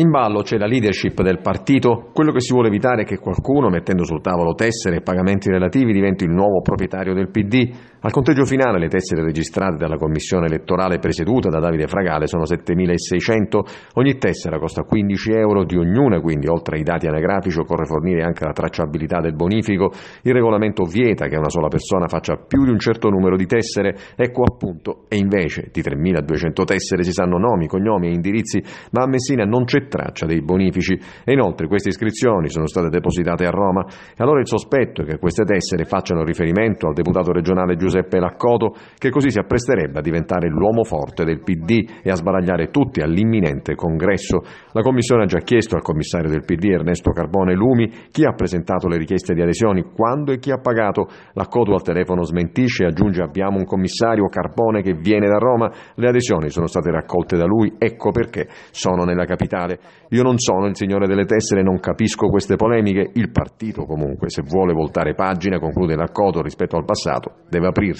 In ballo c'è la leadership del partito, quello che si vuole evitare è che qualcuno, mettendo sul tavolo tessere e pagamenti relativi, diventi il nuovo proprietario del PD. Al conteggio finale le tessere registrate dalla commissione elettorale presieduta da Davide Fragale sono 7.600, ogni tessera costa 15 euro di ognuna, quindi oltre ai dati anagrafici occorre fornire anche la tracciabilità del bonifico. Il regolamento vieta che una sola persona faccia più di un certo numero di tessere, ecco appunto, e invece di 3.200 tessere si sanno nomi, cognomi e indirizzi, ma a Messina non c'è traccia dei bonifici e inoltre queste iscrizioni sono state depositate a Roma e allora il sospetto è che queste tessere facciano riferimento al deputato regionale Giuseppe Laccoto che così si appresterebbe a diventare l'uomo forte del PD e a sbaragliare tutti all'imminente congresso. La Commissione ha già chiesto al commissario del PD Ernesto Carbone Lumi chi ha presentato le richieste di adesioni, quando e chi ha pagato. Laccoto al telefono smentisce e aggiunge abbiamo un commissario Carbone che viene da Roma, le adesioni sono state raccolte da lui, ecco perché sono nella capitale. Io non sono il signore delle tessere, non capisco queste polemiche. Il partito, comunque, se vuole voltare pagina, conclude l'accordo rispetto al passato, deve aprirsi